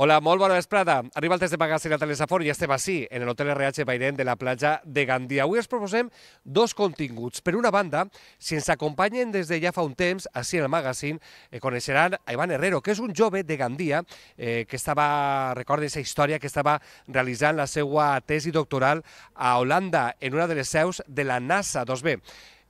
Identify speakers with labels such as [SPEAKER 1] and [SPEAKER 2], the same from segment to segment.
[SPEAKER 1] Hola, molt bona vesprada. Arriba el test de magazine a Telesafor i estem així, en l'Hotel RH Bairent de la platja de Gandia. Avui us proposem dos continguts. Per una banda, si ens acompanyen des de ja fa un temps, així en el magazine, eh, coneixeran a Ivan Herrero, que és un jove de Gandia eh, que estava, recorda aquesta història, que estava realitzant la seva tesi doctoral a Holanda, en una de les seus de la NASA. Doncs bé,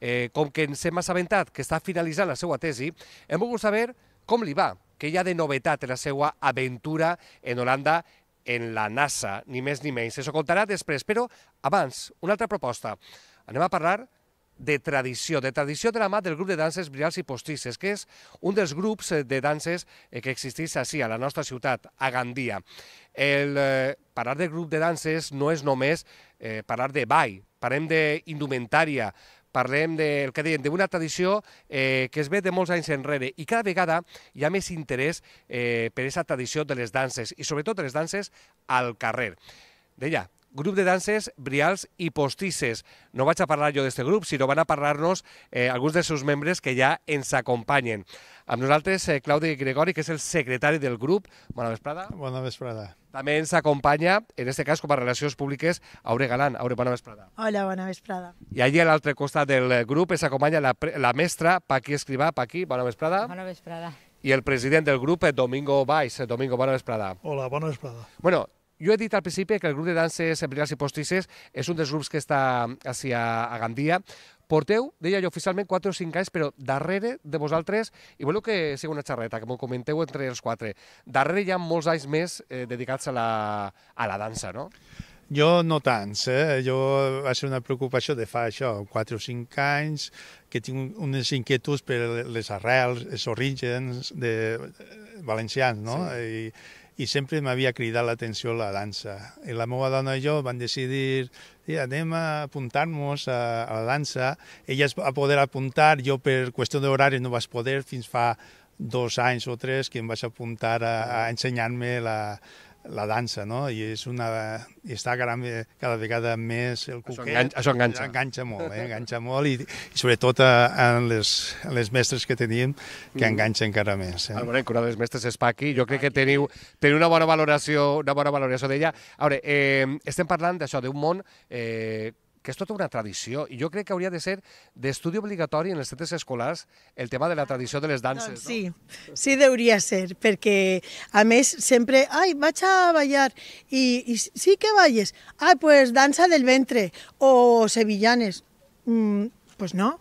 [SPEAKER 1] eh, com que ens hem assabentat que està finalitzant la seva tesi, hem volgut saber com li va, que hi ha de novetat en la seva aventura en Holanda en la NASA, ni més ni menys. Se contarà després, però abans, una altra proposta. Anem a parlar de tradició, de tradició de la mà del grup de danses brials i postisses, que és un dels grups eh, de danses eh, que existeix així, a la nostra ciutat, a Gandia. El eh, parlar de grup de danses no és només eh, parlar de ball, parlem d'indumentària, parlem del que deien, d'una tradició eh, que es ve de molts anys enrere i cada vegada hi ha més interès eh, per aquesta tradició de les danses i sobretot de les danses al carrer. Deia, grup de danses brials i postisses. No vaig a parlar jo d'aquest grup, sinó van a parlar-nos eh, alguns dels seus membres que ja ens acompanyen. Amb nosaltres, eh, Claudi Gregori, que és el secretari del grup. Bona vesprada. Bona vesprada. També ens acompanya, en aquest cas com a Relacions Públiques, Aure Galán. Aure, bona vesprada.
[SPEAKER 2] Hola, bona vesprada.
[SPEAKER 1] I allí a l'altre costat del eh, grup ens acompanya la, la mestra Paqui Escrivà. Paqui, bona vesprada.
[SPEAKER 2] Bona vesprada
[SPEAKER 1] i el president del grup, eh, Domingo Baix. Domingo, bona vesprada. Hola, bona vesprada. Bueno, jo he dit al principi que el grup de danses embrionals i postisses és un dels grups que està així a, a Gandia. Porteu, deia jo oficialment, 4 o 5 anys, però darrere de vosaltres, i voleu que sigui una xerreta, que m'ho comenteu entre els quatre, darrere hi ha molts anys més eh, dedicats a la, a la dansa, no?
[SPEAKER 3] Jo no tants, eh? jo va ser una preocupació de fa això, 4 o 5 anys, que tinc unes inquietuds per les arrels, els orígens de, valencians, no? Sí. I, i sempre m'havia cridat l'atenció la dansa. I la meva dona i jo van decidir i anem a apuntar-nos a, a la dansa. Ella es va poder apuntar, jo per qüestió d'horari no vaig poder fins fa dos anys o tres que em vaig apuntar a, a ensenyar-me la, la dansa, no? I, és una, i està cada, cada vegada més el coquet. Això enganxa. Això enganxa. enganxa molt, eh? enganxa molt i, i sobretot en eh, les, en les mestres que tenim que mm. enganxa encara més. Eh? Veure,
[SPEAKER 1] una de les mestres és Paqui, jo crec que teniu, teniu una bona valoració una bona valoració d'ella. A veure, eh, estem parlant d'això, d'un món eh, que és tota una tradició i jo crec que hauria de ser d'estudi obligatori en els centres escolars el tema de la tradició de les danses, sí,
[SPEAKER 2] doncs no? Sí, sí ser, perquè a més sempre, ai, vaig a ballar i, i sí que balles, ah, pues dansa del ventre o sevillanes, mm, pues no,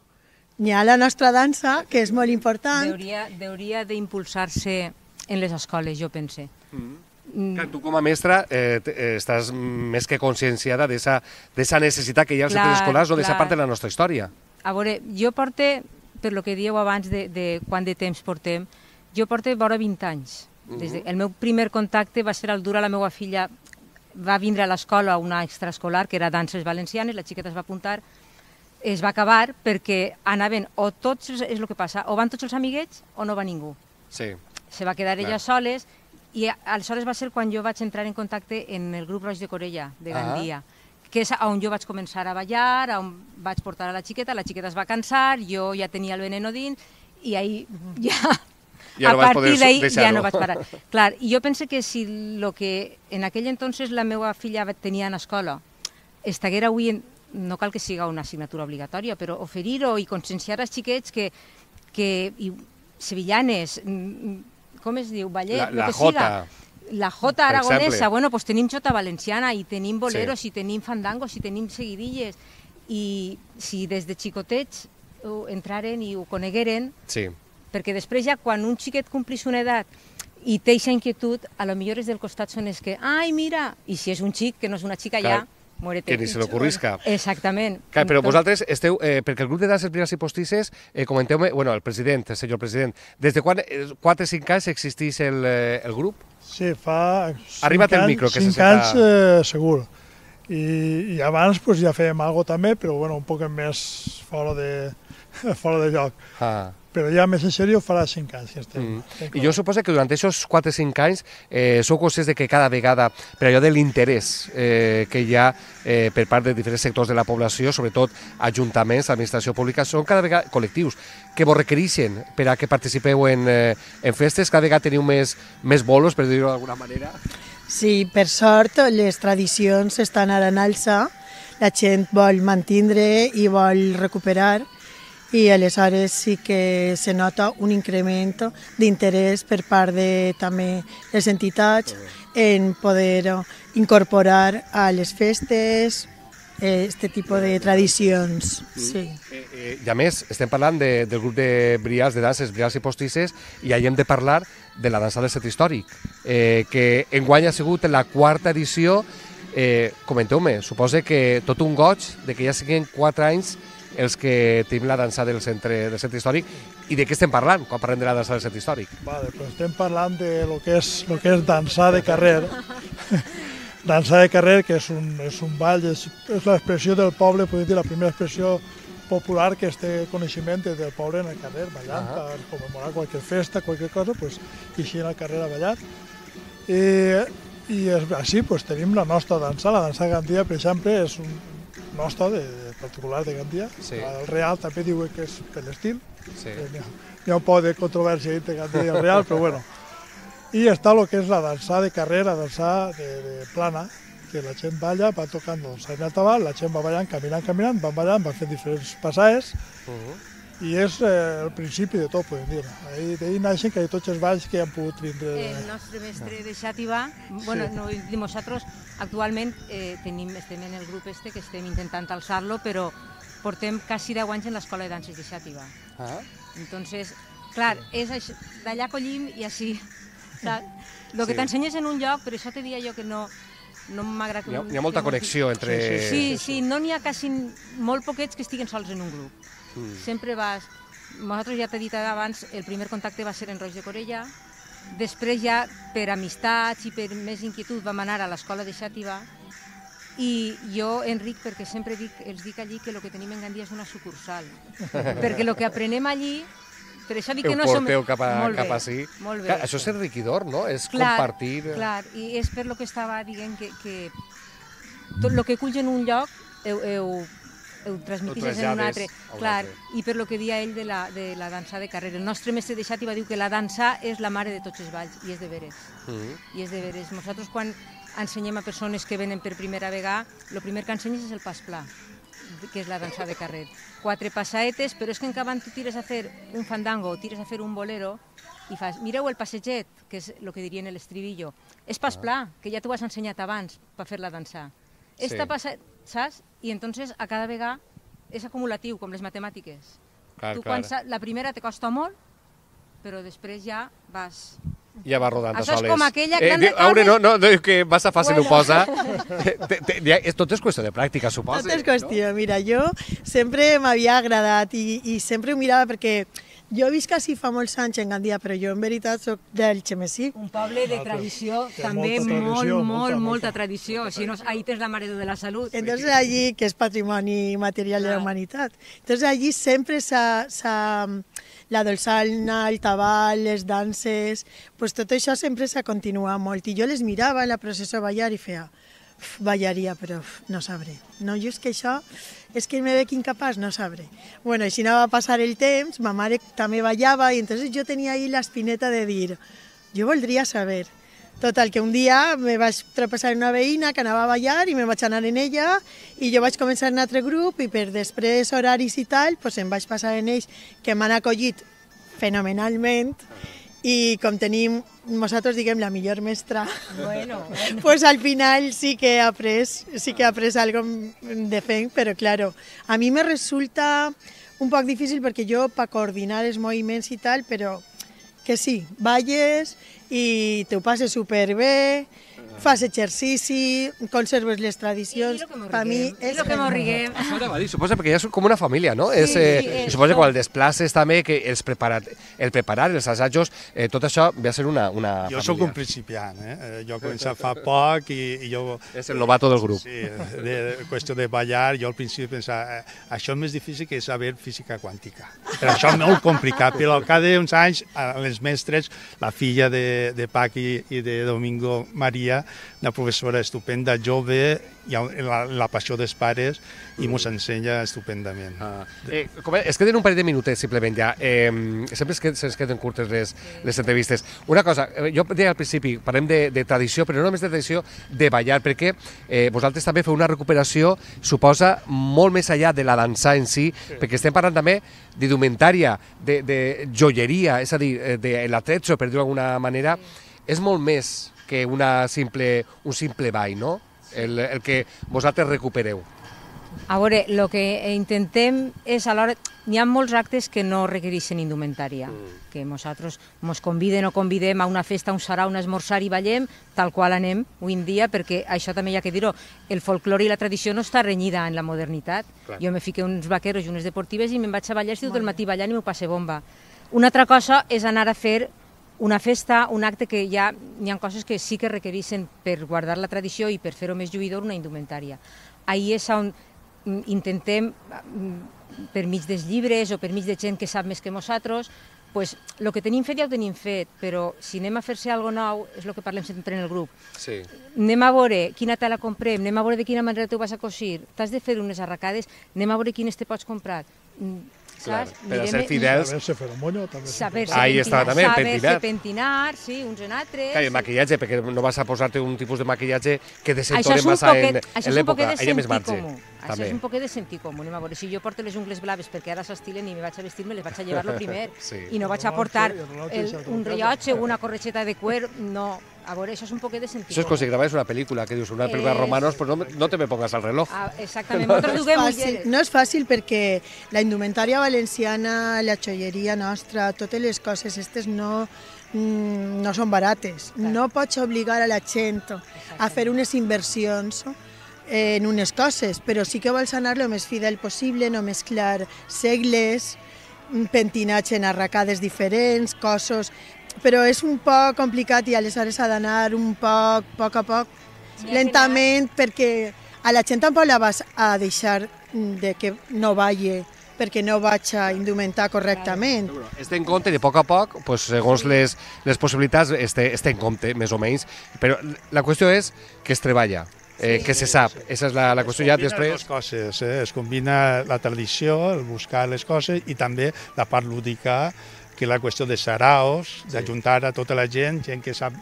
[SPEAKER 2] n'hi ha la nostra dansa, que és molt important.
[SPEAKER 4] Deuria d'impulsar-se en les escoles, jo pense. Mm -hmm que mm. tu
[SPEAKER 1] com a mestra eh, eh estàs més que conscienciada d'aquesta necessitat que hi ha als centres escolars o d'aquesta part de la nostra història.
[SPEAKER 4] A veure, jo porte, per lo que dieu abans de, de quant de temps portem, jo porte vora 20 anys. Mhm. Des de, el meu primer contacte va ser el dur a la meva filla va vindre a l'escola una extraescolar que era danses valencianes, la xiqueta es va apuntar, es va acabar perquè anaven o tots, és el que passa, o van tots els amiguets o no va ningú. Sí. Se va quedar Clar. ella soles i aleshores va ser quan jo vaig entrar en contacte en el grup Roig de Corella, de ah. Gandia, ah. que és on jo vaig començar a ballar, on vaig portar a la xiqueta, la xiqueta es va cansar, jo ja tenia el veneno dins, i ahí ja...
[SPEAKER 2] a partir d'ahir ja no vaig parar.
[SPEAKER 4] Clar, i jo penso que si el que en aquell entonces la meva filla tenia en escola estiguera avui, en, no cal que siga una assignatura obligatòria, però oferir-ho i conscienciar als xiquets que, que i, sevillanes, mm, com es diu, ballet, la, la que Jota. siga. La jota aragonesa, bueno, pues tenim jota valenciana i tenim boleros sí. i tenim fandangos i tenim seguidilles i si des de xicotets ho entraren i ho conegueren, sí. perquè després ja quan un xiquet complís una edat i té aquesta inquietud, a lo millor és del costat són els que, ai, mira, i si és un xic, que no és una xica Clar. ja, Muérete. Que ni se Bueno, Exactament. Clar, però vosaltres
[SPEAKER 1] esteu, eh, perquè el grup de danses primeres i postisses, eh, comenteu-me, bueno, el president, el senyor president, des de quan, 4 o 5 anys existeix el, eh, el grup? Sí, fa... Arriba el micro, que se senta... 5
[SPEAKER 5] eh, segur. I, i abans pues, ja fèiem alguna també, però bueno, un poc més fora de, fora de lloc. Ah però ja més en sèrio farà 5 anys Ja estem.
[SPEAKER 1] Mm. I jo suposo que durant aquests 4-5 anys eh, sou conscients de que cada vegada, per allò de l'interès eh, que hi ha eh, per part de diferents sectors de la població, sobretot ajuntaments, administració pública, són cada vegada col·lectius que vos requereixen per a que participeu en, eh, en festes, cada vegada teniu més, més bolos, per dir-ho d'alguna manera.
[SPEAKER 2] Sí, per sort, les tradicions estan ara en alça, la gent vol mantindre i vol recuperar, i aleshores sí que se nota un increment d'interès per part de també les entitats en poder incorporar a les festes eh, este tipus de tradicions. Mm. Sí. Eh,
[SPEAKER 1] eh, I a més, estem parlant de, del grup de brials, de danses, brials i postisses, i ahir hem de parlar de la dansa del set històric, eh, que enguany ha sigut la quarta edició. Eh, Comenteu-me, suposa que tot un goig de que ja siguin quatre anys els que tenim la dansa del centre, del centre històric. I de què estem parlant quan parlem de la dansa del centre històric? Vale,
[SPEAKER 5] pues estem parlant de lo que és, lo que és dansa de carrer. dansa de carrer, que és un, és un ball, és, és l'expressió del poble, podem dir la primera expressió popular que este coneixement del poble en el carrer, ballant, uh -huh. per commemorar qualsevol festa, qualsevol cosa, pues, i així en el carrer a ballar. I, eh, i és, així pues, tenim la nostra dansa, la dansa de gandia, per exemple, és un, nostre, de, de particular de Gandia. Sí. El Real també diu que és per l'estil. Sí. Eh, Hi ha un poc de controvèrsia entre Gandia i el Real, però bueno. I està el que és la dansa de carrera, dansa de, de plana, que la gent balla, va tocant el sainat la gent va ballant, caminant, caminant, van ballant, van fent diferents passaes, uh -huh i és eh, el principi de tot, podem dir. D'ahir naixen que tots els balls que han pogut vindre. De... El
[SPEAKER 4] nostre mestre ah. de xàtiva, bueno, sí. no, nosaltres actualment eh, tenim, estem en el grup este que estem intentant alçar-lo, però portem quasi 10 anys en l'escola de danses de xàtiva. Ah. Entonces, clar, és d'allà collim i així. Clar, el que sí. t'ensenyes en un lloc, però això te diria jo que no, no m'agrada... Hi, ha, hi ha molta connexió entre... Sí, sí, sí, sí, sí. no n'hi ha quasi molt poquets que estiguen sols en un grup. Mm. Sempre vas... Nosaltres ja t'he dit abans, el primer contacte va ser en Roig de Corella, després ja per amistats i per més inquietud vam anar a l'escola de Xàtiva i jo, Enric, perquè sempre dic, els dic allí que el que tenim en Gandia és una sucursal, perquè el que aprenem allí per això dic que no som... cap, a, molt cap bé, sí. Molt bé. Clar, això
[SPEAKER 1] és enriquidor, no? És clar, compartir... Clar,
[SPEAKER 4] i és per lo que estava dient que, que tot el que cull en un lloc heu, heu ho transmetixes en un altre. Clar, i per lo que dia ell de la, de la dansa de carrer. El nostre mestre de Xàtiva diu que la dansa és la mare de tots els balls, i és de veres. Mm -hmm. I és de veres. Nosaltres quan ensenyem a persones que venen per primera vegada, el primer que ensenyes és el pas pla, que és la dansa de carrer. Quatre passaetes, però és que encara tu tires a fer un fandango o tires a fer un bolero, i fas, mireu el passeget, que és el que dirien l'estribillo, és pas ah. pla, que ja t'ho has ensenyat abans per fer-la dansar. Esta sí. passa saps? I entonces a cada vegada és acumulatiu, com les matemàtiques. Clar, tu, clar. Quan, la primera te costa molt, però després ja vas ja va rodant Això és com aquella que eh, diu, Aure, no,
[SPEAKER 1] no, no, que massa fàcil bueno. ho posa. te, te, ja, tot és qüestió de pràctica, suposa. Tot
[SPEAKER 2] és qüestió. No? Mira, jo sempre m'havia agradat i, i sempre ho mirava perquè jo he visc quasi fa molts anys en Gandia, però jo en veritat sóc del Xemessí. Un
[SPEAKER 4] poble de tradició, Nosaltres. també molta molt, tradició, molt, molta, molta, molta tradició. Si no, ahí tens la Mare de la Salut. Entonces allí,
[SPEAKER 2] que és patrimoni material ah. de la ah. humanitat. Entonces allí sempre s'ha... La dolçalna, el tabal, les danses... Pues tot això sempre s'ha continuat molt. I jo les mirava en la processó ballar i feia... Ballaria, però no sabré. No, jo és que això és que me veig incapaç, no sabré. Bueno, així anava a passar el temps, ma mare també ballava i entonces jo tenia ahí l'espineta de dir, jo voldria saber. Total, que un dia me vaig tropeçar una veïna que anava a ballar i me vaig anar en ella i jo vaig començar un altre grup i per després horaris i tal, pues em vaig passar en ells que m'han acollit fenomenalment. Uh -huh i com tenim nosaltres diguem la millor mestra, bueno, bueno. pues al final sí que ha après, sí que ha après algo de fer, però claro, a mi me resulta un poc difícil perquè jo per coordinar els moviments i tal, però que sí, balles i t'ho passes superbé, fas exercici, conserves les tradicions. Per mi és... el que m'orriguem. Això
[SPEAKER 4] anava a dir, suposa,
[SPEAKER 1] perquè ja és com una família, no? Sí, és, eh, és, suposa que quan el desplaces també, que els preparat, el preparar, els assajos, eh, tot això ve a ser una, una jo família. Jo sóc un
[SPEAKER 3] principiant, eh? eh jo he començat fa poc i, i jo... És el novato del grup. Sí, de, de, qüestió de ballar, jo al principi pensava, eh, això és més difícil que saber física quàntica. Però això és molt complicat, però cada uns anys, els mestres, la filla de, de Paqui i de Domingo Maria, una professora estupenda, jove, i la, la passió dels pares, i ens mm. ensenya
[SPEAKER 1] estupendament. Ah. Eh, com, és que tenen un parell de minutets, simplement, ja. Eh, sempre es queden, se'ns queden curtes les, les entrevistes. Una cosa, eh, jo deia al principi, parlem de, de tradició, però no només de tradició de ballar, perquè eh, vosaltres també feu una recuperació, suposa, molt més allà de la dansa en si, sí. perquè estem parlant també d'idumentària, de, de joieria, és a dir, eh, de l'atrecho, per dir-ho d'alguna manera, és molt més que una simple, un simple ball, no? El, el que vosaltres recupereu.
[SPEAKER 4] A veure, el que intentem és alhora... hi ha molts actes que no requereixen indumentària, mm. que nosaltres ens conviden o convidem a una festa, un sarà, un esmorzar i ballem, tal qual anem avui en dia, perquè això també hi ha que dir-ho, el folclore i la tradició no està renyida en la modernitat. Clar. Jo me fiqué uns vaqueros i unes deportives i me'n vaig a ballar, estic tot el matí ballant i m'ho passe bomba. Una altra cosa és anar a fer una festa, un acte que ja hi ha coses que sí que requereixen per guardar la tradició i per fer-ho més lluïdor una indumentària. Ahir és on mm, intentem, mm, per mig dels llibres o per mig de gent que sap més que nosaltres, pues, el que tenim fet ja ho tenim fet, però si anem a fer-se alguna nou, és el que parlem sempre en el grup. Sí. Anem a veure quina tela comprem, anem a veure de quina manera t'ho vas a cosir, t'has de fer unes arracades, anem a veure quines te pots comprar mm, Claro,
[SPEAKER 5] per a ser fidels... Saber-se fer el mollo, també.
[SPEAKER 4] Saber-se Ahí està, també, el pentinar. saber pentinar, sí, uns en altres... Clar, el
[SPEAKER 1] maquillatge, perquè no vas a posar-te un tipus de maquillatge que desentone massa poquet, en, l'època. Això és un poquet de sentir comú. També. Això és un
[SPEAKER 4] poquet de sentir comú, anem a veure. Si jo porto les ungles blaves perquè ara s'estilen i me vaig a vestir, me les vaig a llevar lo primer sí. i no vaig a portar el, un rellotge o una corretxeta de cuer, no, a veure, això és un poquet de sentit. Això és com
[SPEAKER 1] si gravés una pel·lícula, que dius, una pel·lícula de romanos, pues no, no te me pongas al reloj. Ah,
[SPEAKER 4] exactament, no, nosaltres juguem fàcil, No
[SPEAKER 2] és fàcil perquè la indumentària valenciana, la xolleria nostra, totes les coses aquestes no, mm, no són barates. Clar. No pots obligar a la gent a fer unes inversions en unes coses, però sí que vols anar el més fidel possible, no mesclar segles, pentinatge en arracades diferents, cossos però és un poc complicat i aleshores ha d'anar un poc, poc a poc, sí, lentament, final. perquè a la gent tampoc la vas a deixar de que no balli perquè no vaig a indumentar correctament.
[SPEAKER 1] Està en compte, de poc a poc, pues, segons les, les possibilitats, este, este en compte, més o menys. Però la qüestió és que es treballa, eh, que se sap. Esa és la, la qüestió ja després.
[SPEAKER 3] Es coses, eh? es combina la tradició, el buscar les coses i també la part lúdica que la qüestió de saraos, sí. d'ajuntar a tota la gent, gent que sap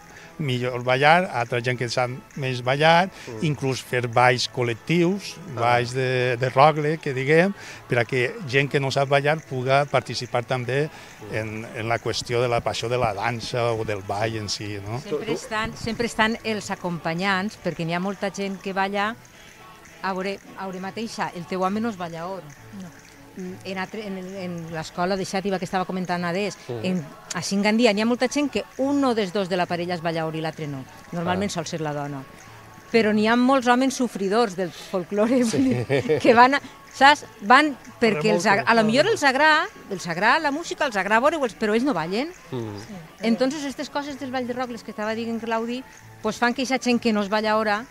[SPEAKER 3] millor ballar, altra gent que sap més ballar, mm. inclús fer balls col·lectius, ah. balls de, de rogle, que diguem, per a que gent que no sap ballar puga participar també en, en la qüestió de la passió de la dansa o del ball en si. No? Sempre,
[SPEAKER 4] estan, sempre estan els acompanyants, perquè n'hi ha molta gent que balla, a veure, a veure mateixa, el teu home no és ballador. No en, altre, en, en l'escola de Xàtiva que estava comentant Adés, mm. en, a Xingandia hi ha molta gent que un o dels dos de la parella es va llaurir i l'altre no. Normalment ah. sol ser la dona. Però n'hi ha molts homes sofridors del folklore sí. que van, a, saps? Van perquè els, a, a lo millor els agrada, els agrada la música, els agrada veure però ells no ballen. Mm. Entonces, aquestes coses del ball de Roc, les que estava dient Claudi, pues fan que aquesta gent que no es balla ara,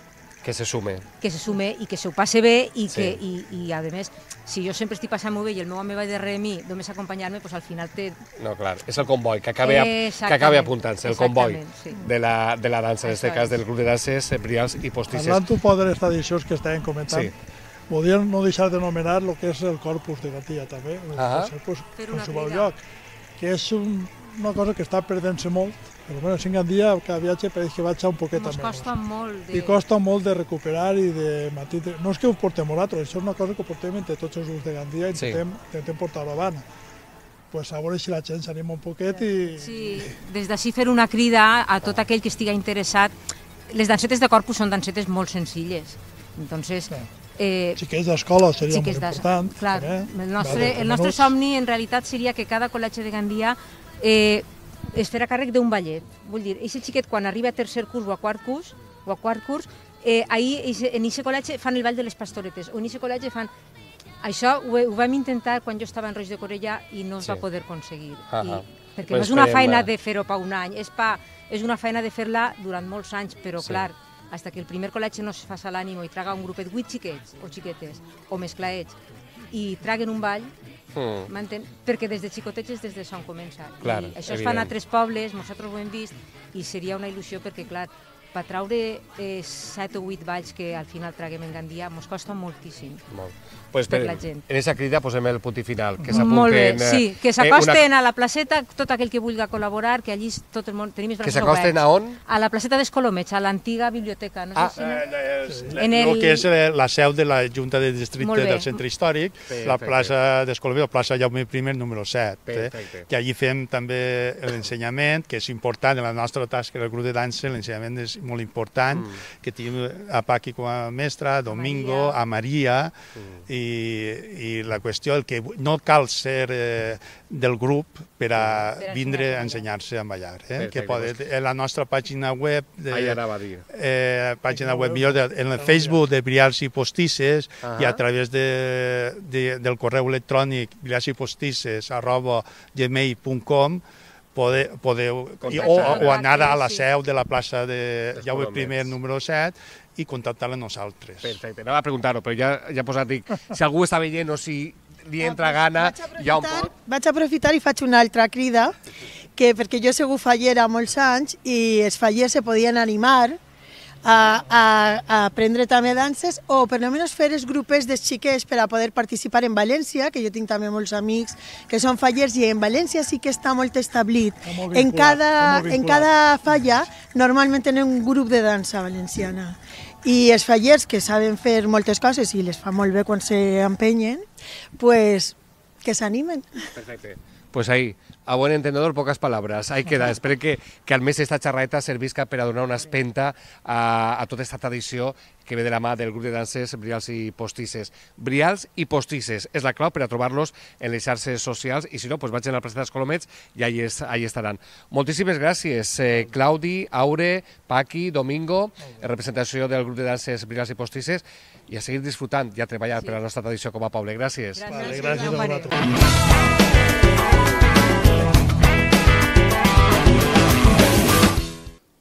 [SPEAKER 4] que se sume. Que se sume i que se ho passe bé i, sí. que, i, i a més, si jo sempre estic passant molt bé i el meu home va darrere de mi només acompanyar-me, doncs al final té...
[SPEAKER 1] No, clar, és el comboi que acaba, que acaba apuntant-se, el comboi sí. de, la, de la dansa, en aquest cas del grup de danses eh, brials i postisses. Parlant tu
[SPEAKER 5] poder estar d'això que estàvem comentant, sí Podríem no deixar de nomenar el que és el corpus de Gatia també, ah. doncs, pues, qualsevol lloc, que és un, una cosa que està perdent-se molt, però bueno, cinc al dia, cada viatge pareix que vaig a un poquet menys. costa
[SPEAKER 4] molt. De... I costa
[SPEAKER 5] molt de recuperar i de mantenir... No és que ho portem nosaltres, això és una cosa que portem entre tots els grups de Gandia i sí. intentem, intentem portar-ho avant pues, a veure si la gent s'anima un poquet i...
[SPEAKER 4] Sí, des d'ací fer una crida a tot aquell que estiga interessat. Les dansetes de corpus són dansetes molt senzilles, entonces... Sí. Eh, és
[SPEAKER 5] d'escola seria molt important.
[SPEAKER 4] Clar, eh? el nostre, vale, el nostre somni en realitat seria que cada col·legi de Gandia eh, es farà càrrec d'un ballet. Vull dir, aquest xiquet quan arriba a tercer curs o a quart curs, o a quart curs eh, ahir en aquest col·legi fan el ball de les pastoretes, en aquest col·legi fan... Això ho, ho vam intentar quan jo estava en Roig de Corella i no es sí. va poder aconseguir. -huh. I, ah, ah. perquè pues no és una feina eh. de fer-ho per un any, és, pa, és una feina de fer-la durant molts anys, però sí. clar, fins que el primer col·legi no es faça l'ànim i traga un grupet 8 xiquets o xiquetes o clarets, i traguen un ball Mm. Perquè des de xicotets és des de on comença. Clar, I això evident. es fa en altres pobles, nosaltres ho hem vist, i seria una il·lusió perquè, clar, per traure eh, set o vuit balls que al final traguem en Gandia ens costa moltíssim. Molt pues, per, per eh, la gent.
[SPEAKER 1] En aquesta crida posem el punt final. Que Molt bé, sí, eh, que s'acosten eh,
[SPEAKER 4] una... a la placeta, tot aquell que vulgui col·laborar, que allí tot el món tenim els braços Que s'acosten a on? A la placeta d'Escolomets, a l'antiga biblioteca. No ah, sé si... eh, eh, en el... el que és
[SPEAKER 3] eh, la seu de la Junta de Districte del Centre Històric, Perfecte. la plaça d'Escolomets, la plaça Jaume I, número 7. Eh? Que allí fem també l'ensenyament, que és important, en la nostra tasca del grup de dansa, l'ensenyament és molt important, mm. que tenim a Paqui com a mestra, a Domingo, a Maria, a Maria mm. i i la qüestió el que no cal ser eh, del grup per a vindre a ensenyar-se a ballar. Eh? Que poden, en la nostra pàgina web, de, Ai, ara va dir. Eh, pàgina web millor, de, en el Facebook de Brials i Postisses i a través de, de, del correu electrònic brialsipostisses arroba gmail.com i, o, o anar a la seu de la plaça de Jaume I, número 7,
[SPEAKER 1] i contactar amb nosaltres. Perfecte, anava a preguntar-ho, però ja, ja he posat, dic, si algú està veient o si li ah, entra gana, ja un pot.
[SPEAKER 2] Vaig aprofitar i faig una altra crida, que perquè jo he segut fallera molts anys i els fallers se podien animar a, a, a aprendre també danses o per lo menys fer els grups de xiquets per a poder participar en València, que jo tinc també molts amics que són fallers i en València sí que està molt establit. Està molt en, cada, en cada falla normalment tenen un grup de dansa valenciana. I els fallers que saben fer moltes coses i les fa molt bé quan s'empenyen, pues, que s'animen.
[SPEAKER 1] Perfecte pues ahí, a buen entendedor, pocas palabras. Ahí queda. Espero que, que al mes esta charreta servisca per a donar una espenta a, a tota esta tradició que ve de la mà del grup de danses Brials i Postices. Brials i Postices és la clau per a en les xarxes socials i si no, pues vayan a la plaça de Colomets i ahí, es, ahí estaran. Moltíssimes gràcies, eh, Claudi, Aure, Paqui, Domingo, representació del grup de danses Brials i Postisses i a seguir disfrutant i a treballar sí. per la nostra tradició com a poble. Gràcies. Gràcies, gràcies, gràcies a vosaltres.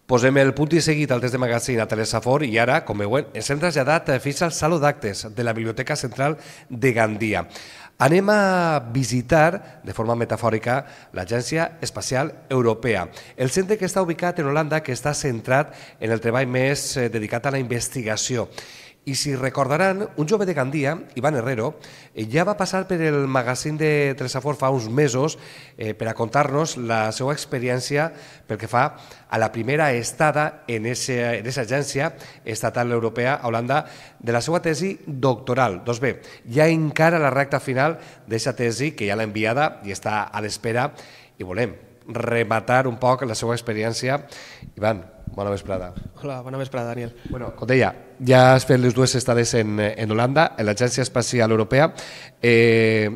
[SPEAKER 1] Posem el punt i seguit al test de magazín a Teresa Fort i ara, com veuen, ens hem traslladat fins al Saló d'Actes de la Biblioteca Central de Gandia. Anem a visitar, de forma metafòrica, l'Agència Espacial Europea, el centre que està ubicat en Holanda, que està centrat en el treball més eh, dedicat a la investigació. I si recordaran, un jove de Gandia, Ivan Herrero, eh, ja va passar per el magazín de Tresafort fa uns mesos eh, per a contar-nos la seva experiència pel que fa a la primera estada en aquesta agència estatal europea a Holanda de la seva tesi doctoral. Doncs bé, ja encara la recta final d'aquesta tesi, que ja l'ha enviada i està a l'espera, i volem rematar un poc la seva experiència. Ivan, bona vesprada.
[SPEAKER 6] Hola, bona vesprada, Daniel. Bueno,
[SPEAKER 1] com deia, ja has fet les dues estades en, en Holanda, en l'Agència Espacial Europea. Eh,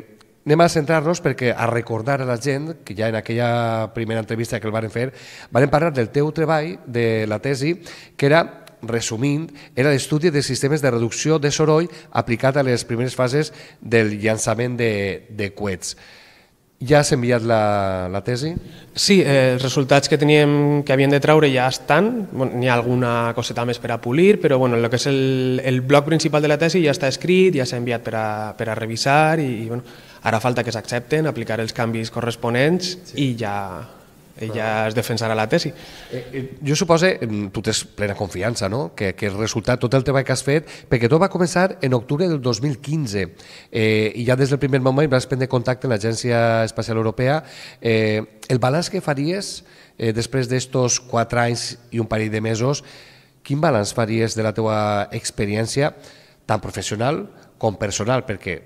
[SPEAKER 1] anem a centrar-nos perquè a recordar a la gent que ja en aquella primera entrevista que el varen fer varen parlar del teu treball, de la tesi, que era resumint, era l'estudi de sistemes de reducció de soroll aplicat a les primeres fases del llançament de, de coets. Ja has enviat la, la tesi? Sí,
[SPEAKER 6] eh, els resultats que teníem que havien de traure ja estan, bueno, n'hi ha alguna coseta més per a pulir, però bueno, el que és el, el bloc principal de la tesi ja està escrit, ja s'ha enviat per a, per a revisar i, i bueno, ara falta que s'accepten, aplicar els canvis corresponents sí. i ja
[SPEAKER 1] ella es defensarà la tesi. Eh, eh, jo suposo, tu tens plena confiança, no?, que, que resultat tot el treball que has fet, perquè tot va començar en octubre del 2015 eh, i ja des del primer moment vas prendre contacte amb l'Agència Espacial Europea. Eh, el balanç que faries eh, després d'estos quatre anys i un parell de mesos, quin balanç faries de la teva experiència, tant professional com personal, perquè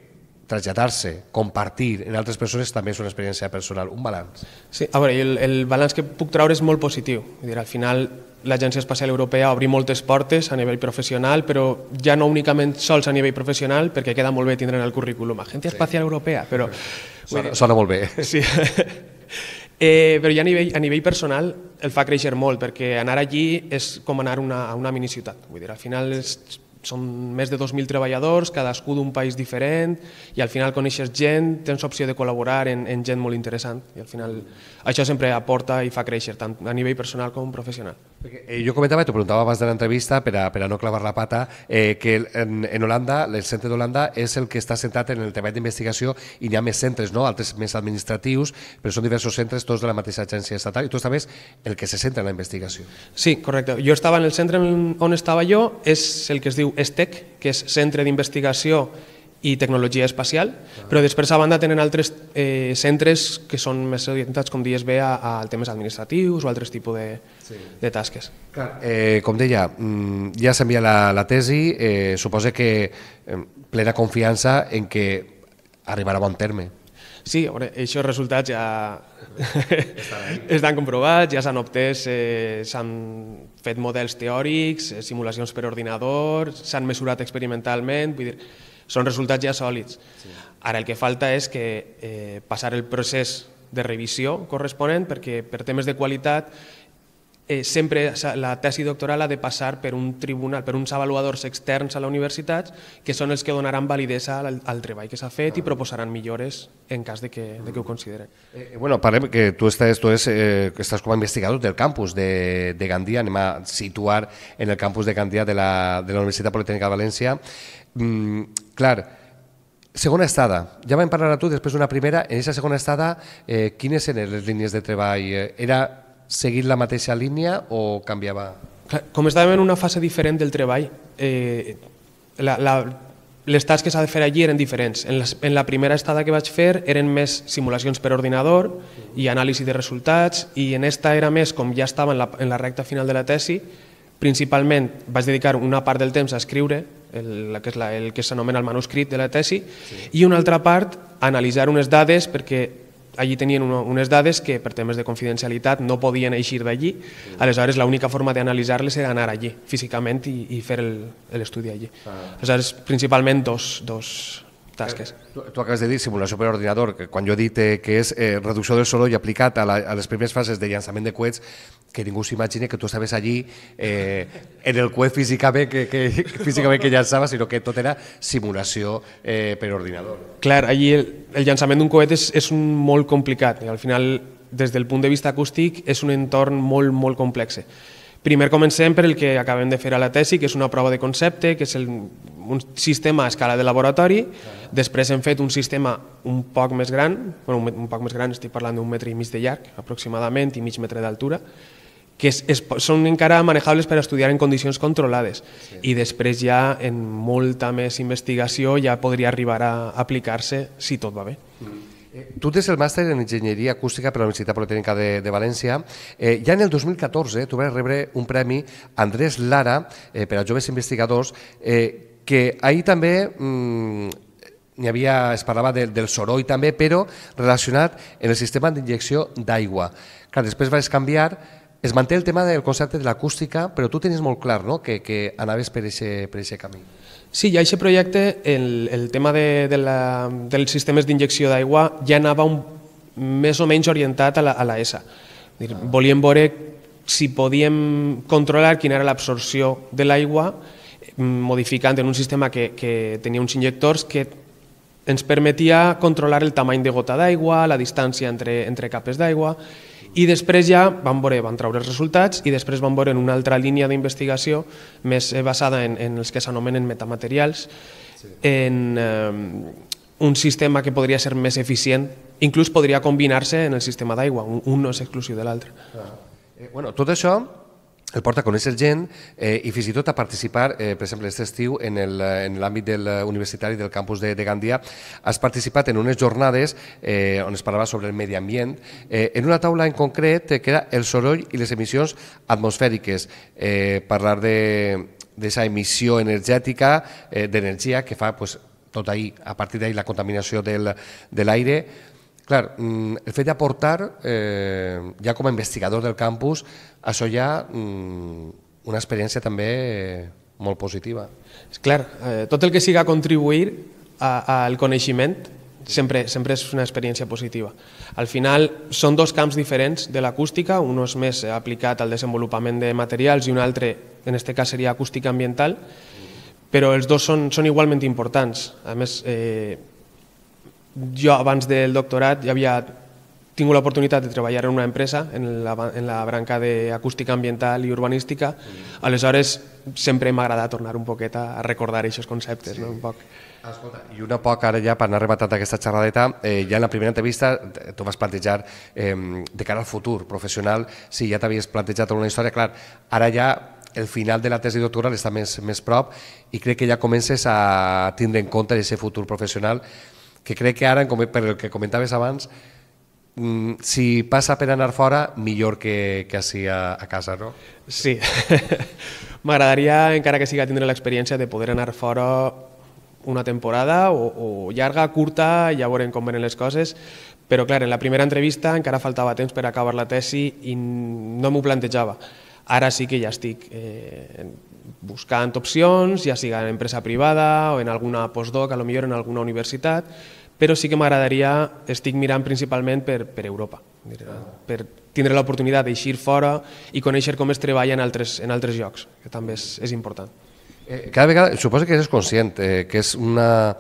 [SPEAKER 1] traslladar-se, compartir en altres persones també és una experiència personal, un balanç. Sí, a veure, el, el
[SPEAKER 6] balanç que puc treure és molt positiu. És dir, al final l'Agència Espacial Europea obri moltes portes a nivell professional, però ja no únicament sols a nivell professional, perquè queda molt bé tindre en el currículum Agència sí. Espacial Europea, però... Sona, sona molt bé. Sí. eh, però ja a nivell, a nivell personal el fa créixer molt, perquè anar allí és com anar a una, a una miniciutat. Vull dir, al final és són més de 2.000 treballadors, cadascú d'un país diferent, i al final coneixes gent, tens opció de col·laborar en, en gent molt interessant, i al final això sempre aporta
[SPEAKER 1] i fa créixer, tant a nivell personal com professional. Eh, jo comentava, t'ho preguntava abans de l'entrevista, per, a, per a no clavar la pata, eh, que en, en Holanda, el centre d'Holanda és el que està centrat en el treball d'investigació i n'hi ha més centres, no? altres més administratius, però són diversos centres, tots de la mateixa agència estatal, i tu estaves el que se centra en la investigació. Sí, correcte. Jo estava en el centre on estava jo,
[SPEAKER 6] és el que es diu STEC, que és Centre d'Investigació i Tecnologia Espacial, però després a banda tenen altres eh, centres que són més orientats, com dies bé, a, a temes administratius o altres tipus de, sí. de tasques.
[SPEAKER 1] Clar, eh, com deia, mm, ja s'envia la, la tesi, eh, suposa que eh, plena confiança en que arribarà a bon terme.
[SPEAKER 6] Sí, a veure, aquests resultats ja estan comprovats, ja s'han obtès, eh, s'han fet models teòrics, eh, simulacions per ordinador, s'han mesurat experimentalment, vull dir, són resultats ja sòlids. Sí. Ara el que falta és que eh, passar el procés de revisió corresponent perquè per temes de qualitat eh, sempre la tesi doctoral ha de passar per un tribunal, per uns avaluadors externs a la universitat, que són els que donaran validesa al, al treball que s'ha fet ah. i proposaran millores en cas de que, de que ho consideren. Eh,
[SPEAKER 1] eh bueno, parlem que tu estàs, tu és, eh, estàs com a investigador del campus de, de Gandia, anem a situar en el campus de Gandia de la, de la Universitat Politécnica de València. Mm, clar, Segona estada. Ja vam parlar a tu després d'una primera. En aquesta segona estada, eh, quines eren les línies de treball? Eh, era seguint la mateixa línia o canviava? Com estàvem en una fase diferent del
[SPEAKER 6] treball, eh, la, la, les tasques que s'ha de fer allí eren diferents. En la, en la primera estada que vaig fer eren més simulacions per ordinador i anàlisi de resultats i en esta era més, com ja estava en la, en la recta final de la tesi, principalment vaig dedicar una part del temps a escriure, el, que és la, el que s'anomena el manuscrit de la tesi, sí. i una altra part a analitzar unes dades perquè allí tenien unes dades que per temes de confidencialitat no podien eixir d'allí, aleshores l'única forma d'analitzar-les era anar allí físicament i, i fer l'estudi allí. Ah. Aleshores, principalment dos, dos, tasques.
[SPEAKER 1] Tu, eh, tu acabes de dir simulació per ordinador, que quan jo he dit que és eh, reducció del soroll aplicat a, la, a les primeres fases de llançament de coets, que ningú s'imagina que tu estaves allí eh, en el coet físicament que, que, físicament que llançava, sinó que tot era simulació eh, per ordinador. Clar,
[SPEAKER 6] allí el, el llançament d'un coet és, és un molt complicat. i Al final, des del punt de vista acústic, és un entorn molt, molt complexe. Primer comencem per el que acabem de fer a la tesi, que és una prova de concepte, que és el, un sistema a escala de laboratori. Després hem fet un sistema un poc més gran, bueno, un, un poc més gran, estic parlant d'un metre i mig de llarg, aproximadament, i mig metre d'altura, que es, es, són encara manejables per estudiar en condicions controlades sí. i després ja en molta més investigació ja podria arribar a aplicar-se
[SPEAKER 1] si tot va bé. Mm -hmm. Eh, tu tens el màster en Enginyeria Acústica per la Universitat Politécnica de, de València. Eh, ja en el 2014 eh, tu vas rebre un premi Andrés Lara eh, per a joves investigadors eh, que ahir també mm, hi havia, es parlava de, del soroll també, però relacionat en el sistema d'injecció d'aigua. després vas canviar, es manté el tema del concepte de l'acústica, però tu tenies molt clar no? que, que anaves per aquest camí. Sí, i aquest projecte, el, el tema de, de la, dels
[SPEAKER 6] sistemes d'injecció d'aigua ja anava un, més o menys orientat a la, a la ESA. Dir, ah. Volíem veure si podíem controlar quina era l'absorció de l'aigua mm, modificant en un sistema que, que tenia uns injectors que ens permetia controlar el tamany de gota d'aigua, la distància entre, entre capes d'aigua, i després ja van veure, van treure els resultats i després van veure en una altra línia d'investigació més eh, basada en, en els que s'anomenen metamaterials, sí. en eh, un sistema que podria ser més eficient, inclús podria combinar-se en el sistema d'aigua, un, un no és exclusiu de l'altre.
[SPEAKER 1] Ah. Eh, bueno, tot això el porta a conèixer gent eh, i fins i tot a participar, eh, per exemple, aquest estiu en l'àmbit del universitari del campus de, de Gandia, has participat en unes jornades eh, on es parlava sobre el medi ambient, eh, en una taula en concret eh, que era el soroll i les emissions atmosfèriques. Eh, parlar d'aquesta de, emissió energètica, eh, d'energia, que fa pues, tot ahir, a partir d'ahir, la contaminació del, de l'aire, Clar, mm, el fet d'aportar, eh, ja com a investigador del campus, això ja mm, una experiència també molt positiva. És clar, eh, tot el que siga contribuir al coneixement
[SPEAKER 6] sempre, sempre és una experiència positiva. Al final són dos camps diferents de l'acústica, un és més aplicat al desenvolupament de materials i un altre, en aquest cas, seria acústica ambiental, però els dos són, són igualment importants. A més, eh, jo abans del doctorat ja havia tinc l'oportunitat de treballar en una empresa, en la, en la branca d'acústica ambiental i urbanística, mm. aleshores sempre m'ha agradat tornar un poquet a recordar aquests conceptes, sí. no? un poc. Ah,
[SPEAKER 1] escolta, i una poc ara ja, per anar rematant tota aquesta xerradeta, eh, ja en la primera entrevista eh, tu vas plantejar eh, de cara al futur professional, si ja t'havies plantejat una història, clar, ara ja el final de la tesi doctoral està més, més prop i crec que ja comences a tindre en compte aquest futur professional que crec que ara, per el que comentaves abans, Mm, si passa per anar fora, millor que, que així a, a casa, no? Sí. M'agradaria, encara que siga
[SPEAKER 6] tindre l'experiència de poder anar fora una temporada o, o llarga, curta, ja veurem com venen les coses, però clar, en la primera entrevista encara faltava temps per acabar la tesi i no m'ho plantejava. Ara sí que ja estic eh, buscant opcions, ja siga en empresa privada o en alguna postdoc, a lo millor en alguna universitat, però sí que m'agradaria, estic mirant principalment per, per Europa, per tindre l'oportunitat d'eixir fora i conèixer com es treballa en altres, en altres llocs, que també és, és important.
[SPEAKER 1] Eh, cada vegada, suposo que és conscient eh, que és una,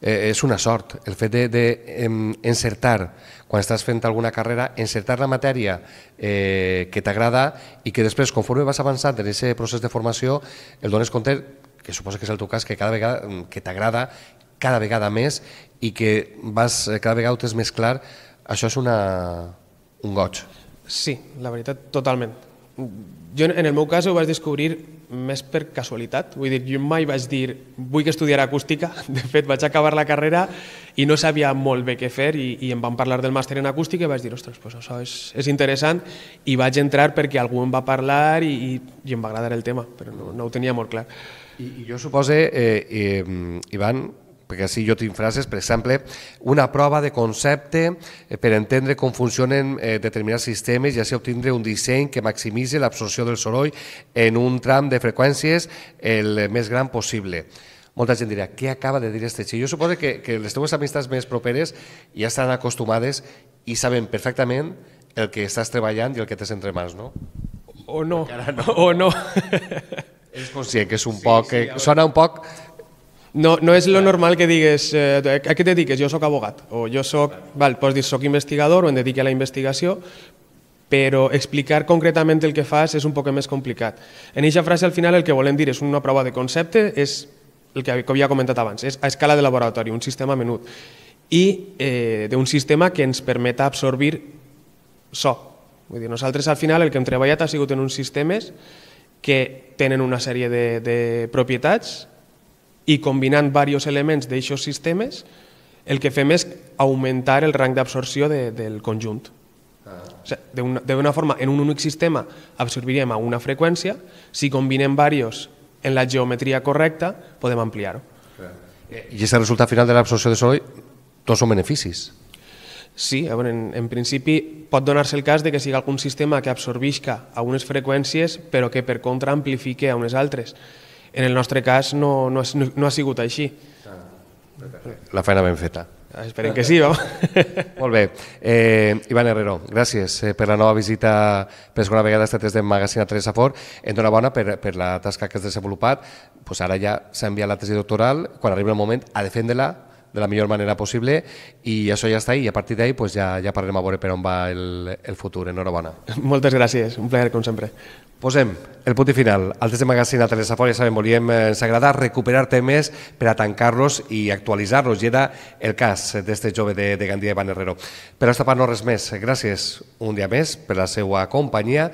[SPEAKER 1] eh, és una sort el fet d'encertar de, de, quan estàs fent alguna carrera, encertar la matèria eh, que t'agrada i que després, conforme vas avançant en aquest procés de formació, el dones compte que suposo que és el teu cas, que cada vegada mm, que t'agrada cada vegada més i que vas, eh, cada vegada ho tens més clar, això és una, un goig. Sí,
[SPEAKER 6] la veritat, totalment. Jo, en el meu cas, ho vaig descobrir més per casualitat. Vull dir, jo mai vaig dir, vull que estudiar acústica. De fet, vaig acabar la carrera i no sabia molt bé què fer i, i em van parlar del màster en acústica i vaig dir, ostres, pues això és, és interessant i vaig entrar perquè algú em va parlar i, i, i em va agradar el tema, però no, no ho tenia molt clar.
[SPEAKER 1] I, i jo suposo, eh, eh, Ivan, perquè així jo tinc frases, per exemple, una prova de concepte eh, per entendre com funcionen eh, determinats sistemes i així obtindre un disseny que maximitzi l'absorció del soroll en un tram de freqüències el més gran possible molta gent dirà, què acaba de dir este xic? Jo suposo que, que les teves amistats més properes ja estan acostumades i saben perfectament el que estàs treballant i el que tens entre mans, no? O no, no. o no. És conscient que és un sí, poc...
[SPEAKER 6] Sí, sona un poc no, no és lo normal que digues, eh, a què te dediques? Jo sóc abogat, o jo sóc, val, pots dir, sóc investigador o em dedico a la investigació, però explicar concretament el que fas és un poc més complicat. En aquesta frase, al final, el que volem dir és una prova de concepte, és el que havia comentat abans, és a escala de laboratori, un sistema menut, i eh, d'un sistema que ens permeta absorbir so. Vull dir, nosaltres, al final, el que hem treballat ha sigut en uns sistemes que tenen una sèrie de, de propietats i combinant diversos elements d'aquests sistemes, el que fem és augmentar el rang d'absorció de, del conjunt. Ah. O sigui, D'una forma, en un únic sistema absorbiríem a una freqüència, si combinem varios en la geometria correcta, podem ampliar-ho.
[SPEAKER 1] Eh, I aquest resultat final de l'absorció de soroll, tots són beneficis.
[SPEAKER 6] Sí, veure, en, en principi pot donar-se el cas de que sigui algun sistema que absorbisca a unes freqüències però que per contra amplifique a unes altres. En el nostre cas no, no, no, ha sigut així.
[SPEAKER 1] La feina ben feta. Ah, esperem que sí, va. Molt bé. Eh, Ivan Herrero, gràcies eh, per la nova visita per segona vegada a test de Magazine a Teresa Fort. Enhorabona per, per la tasca que has desenvolupat. Pues ara ja s'ha enviat la tesi doctoral. Quan arribi el moment, a defendre-la de la millor manera possible i això ja està ahí i a partir d'ahir pues, ja, ja parlarem a veure per on va el, el futur. Enhorabona. Moltes gràcies, un plaer com sempre. Posem el punt i final. Al Test de Magazine a Telesafòria, ja sabem, volíem, eh, ens agrada recuperar temes per a tancar-los i actualitzar-los. I era el cas d'este jove de, de Gandia Ivan Herrero. Però esta part no res més. Gràcies un dia més per la seva companyia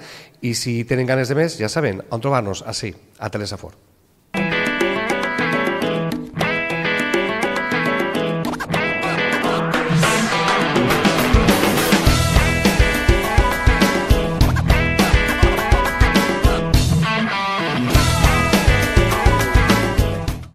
[SPEAKER 1] i si tenen ganes de més, ja saben, on trobar-nos, així, a Telesafor.